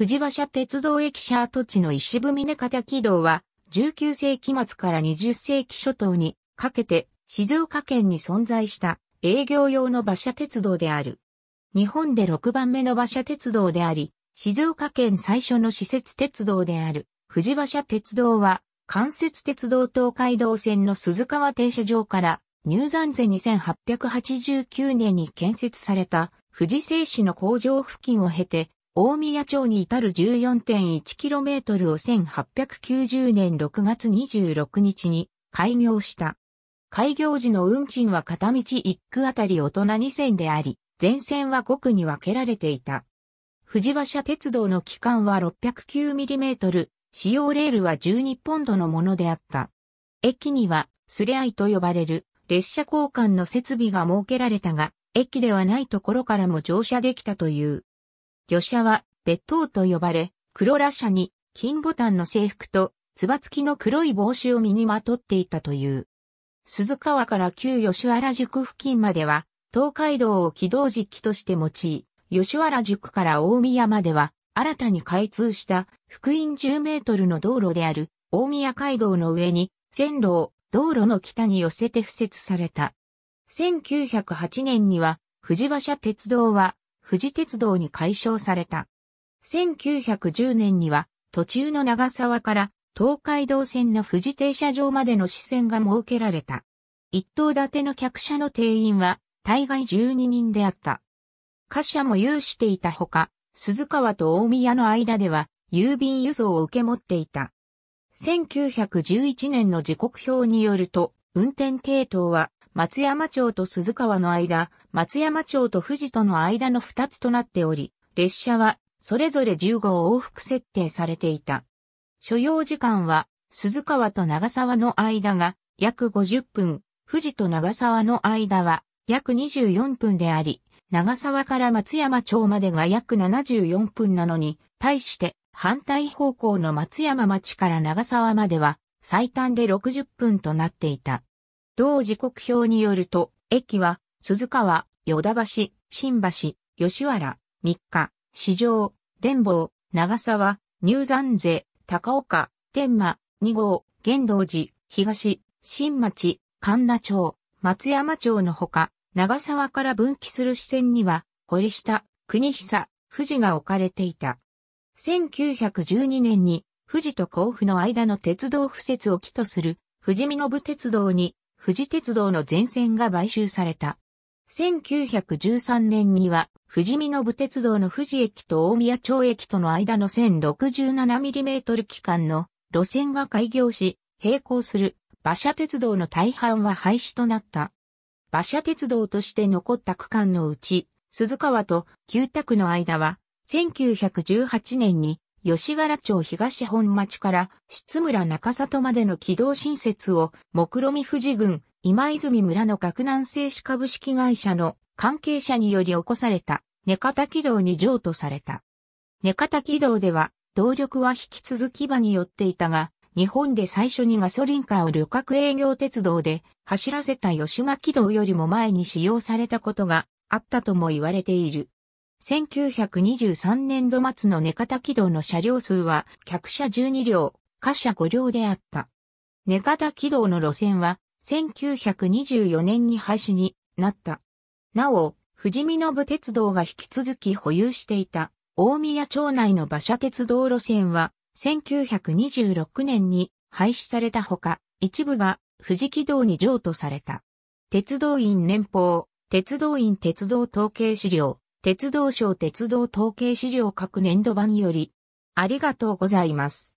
藤馬車鉄道駅舎跡地の石踏峰方軌道は、19世紀末から20世紀初頭にかけて静岡県に存在した営業用の馬車鉄道である。日本で6番目の馬車鉄道であり、静岡県最初の施設鉄道である藤馬車鉄道は、関節鉄道東海道線の鈴川停車場から入山瀬2889年に建設された富士製紙の工場付近を経て大宮町に至る 14.1km を1890年6月26日に開業した。開業時の運賃は片道1区あたり大人2線であり、全線は5区に分けられていた。藤橋鉄道の期間は 609mm、使用レールは12ポンドのものであった。駅には、スレアイと呼ばれる列車交換の設備が設けられたが、駅ではないところからも乗車できたという。魚車は別当と呼ばれ、黒ら車に金ボタンの制服と、つば付きの黒い帽子を身にまとっていたという。鈴川から旧吉原宿付近までは、東海道を軌道実機として用い、吉原宿から大宮までは、新たに開通した福音10メートルの道路である大宮街道の上に線路を道路の北に寄せて敷設された。1908年には藤場社鉄道は富士鉄道に改称された。1910年には途中の長沢から東海道線の富士停車場までの支線が設けられた。一等建ての客車の定員は大概12人であった。貨車も有していたほか、鈴川と大宮の間では郵便輸送を受け持っていた。1911年の時刻表によると、運転系統は松山町と鈴川の間、松山町と富士との間の2つとなっており、列車はそれぞれ15往復設定されていた。所要時間は鈴川と長沢の間が約50分、富士と長沢の間は約24分であり、長沢から松山町までが約74分なのに、対して反対方向の松山町から長沢までは最短で60分となっていた。同時刻表によると、駅は、鈴川、与田橋、新橋、吉原、三日、市場、伝坊、長沢、入山勢、高岡、天満、二号、玄道寺、東、新町、神田町、松山町のほか、長沢から分岐する支線には、堀下、国久、富士が置かれていた。1912年に、富士と甲府の間の鉄道敷設を起とする、富士見信鉄道に富士鉄道の全線が買収された。1913年には、富士見の部鉄道の富士駅と大宮町駅との間の 1067mm 期間の路線が開業し、並行する馬車鉄道の大半は廃止となった。馬車鉄道として残った区間のうち、鈴川と旧宅の間は、1918年に吉原町東本町から室村中里までの軌道新設を目論見富士郡今泉村の学南製紙株式会社の関係者により起こされた根方軌道に譲渡された。根方軌道では動力は引き続き場によっていたが、日本で最初にガソリンカーを旅客営業鉄道で走らせた吉間軌道よりも前に使用されたことがあったとも言われている。1923年度末の寝方軌道の車両数は客車12両、貨車5両であった。寝方軌道の路線は1924年に廃止になった。なお、富士見信鉄道が引き続き保有していた大宮町内の馬車鉄道路線は1926年に廃止されたほか、一部が富士軌道に譲渡された。鉄道員年報、鉄道員鉄道統計資料、鉄道省鉄道統計資料各年度版により、ありがとうございます。